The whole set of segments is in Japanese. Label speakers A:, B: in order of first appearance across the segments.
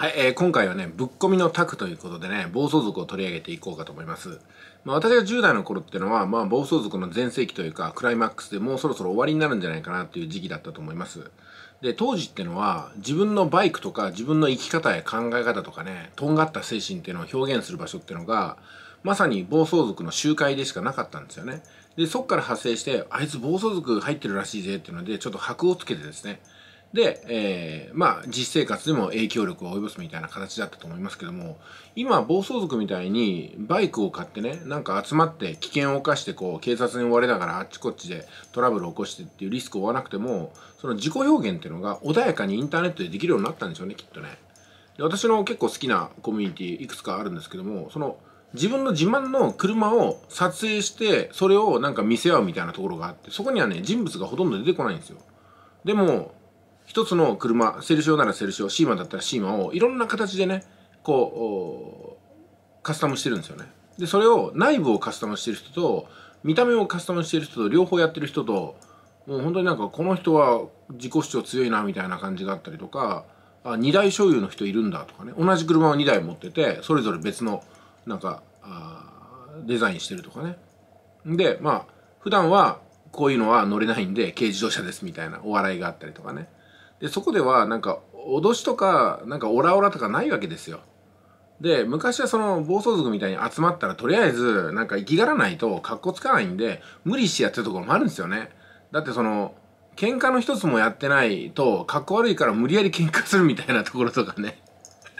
A: はい、えー、今回はね、ぶっ込みのタクということでね、暴走族を取り上げていこうかと思います。まあ、私が10代の頃ってのは、まあ、暴走族の全盛期というか、クライマックスでもうそろそろ終わりになるんじゃないかなっていう時期だったと思います。で、当時ってのは、自分のバイクとか、自分の生き方や考え方とかね、とんがった精神っていうのを表現する場所ってのが、まさに暴走族の集会でしかなかったんですよね。で、そっから発生して、あいつ暴走族入ってるらしいぜっていうので、ちょっと箔をつけてですね、で、えー、まあ実生活でも影響力を及ぼすみたいな形だったと思いますけども今暴走族みたいにバイクを買ってねなんか集まって危険を冒してこう警察に追われながらあっちこっちでトラブルを起こしてっていうリスクを負わなくてもその自己表現っていうのが穏やかにインターネットでできるようになったんでしょうねきっとねで私の結構好きなコミュニティいくつかあるんですけどもその自分の自慢の車を撮影してそれをなんか見せ合うみたいなところがあってそこにはね人物がほとんど出てこないんですよでも一つの車、セルシオならセルシオ、シーマンだったらシーマンをいろんな形でね、こう、カスタムしてるんですよね。で、それを内部をカスタムしてる人と、見た目をカスタムしてる人と、両方やってる人と、もう本当になんかこの人は自己主張強いなみたいな感じがあったりとか、あ、2台所有の人いるんだとかね、同じ車を2台持ってて、それぞれ別の、なんか、デザインしてるとかね。で、まあ、普段はこういうのは乗れないんで軽自動車ですみたいなお笑いがあったりとかね。でそこではなんか脅しとかなんかオラオラとかないわけですよで昔はその暴走族みたいに集まったらとりあえずなんか生きがらないと格好つかないんで無理してやってるところもあるんですよねだってその喧嘩の一つもやってないとかっこ悪いから無理やり喧嘩するみたいなところとかね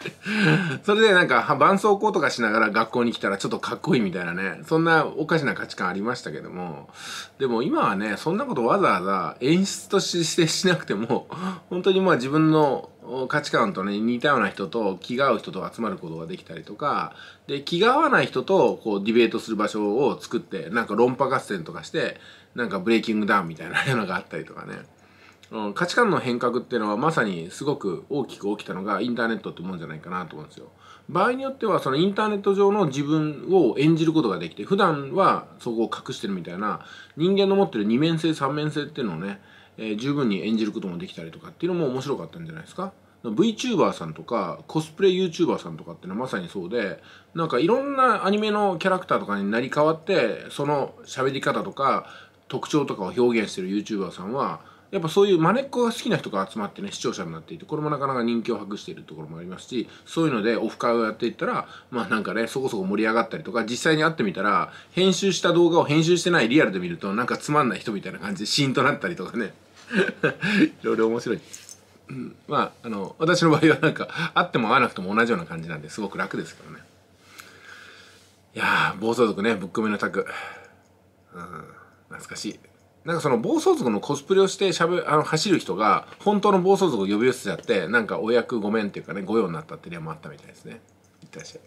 A: それでなんか絆創膏とかしながら学校に来たらちょっとかっこいいみたいなねそんなおかしな価値観ありましたけどもでも今はねそんなことわざわざ演出としてしなくても本当にまあ自分の価値観とね似たような人と気が合う人と集まることができたりとかで気が合わない人とこうディベートする場所を作ってなんか論破合戦とかしてなんかブレイキングダウンみたいなのがあったりとかね。うん、価値観の変革っていうのはまさにすごく大きく起きたのがインターネットってもんじゃないかなと思うんですよ。場合によってはそのインターネット上の自分を演じることができて普段はそこを隠してるみたいな人間の持ってる二面性三面性っていうのをね、えー、十分に演じることもできたりとかっていうのも面白かったんじゃないですか。VTuber さんとかコスプレ YouTuber さんとかってのはまさにそうでなんかいろんなアニメのキャラクターとかになり変わってその喋り方とか特徴とかを表現してる YouTuber さんはやっぱそういうまねっこが好きな人が集まってね視聴者になっていてこれもなかなか人気を博しているところもありますしそういうのでオフ会をやっていったらまあなんかねそこそこ盛り上がったりとか実際に会ってみたら編集した動画を編集してないリアルで見るとなんかつまんない人みたいな感じでシーンとなったりとかね いろいろ面白い。うん、まああの私の場合はなんか会っても会わなくても同じような感じなんですごく楽ですけどね。いや暴走族ねぶっ込みのタク。うん懐かしい。なんかその暴走族のコスプレをしてしゃべあの走る人が本当の暴走族を呼び寄せちゃってなんかお役ごめんっていうかね御用になったって例もあったみたいですねいってらっしゃい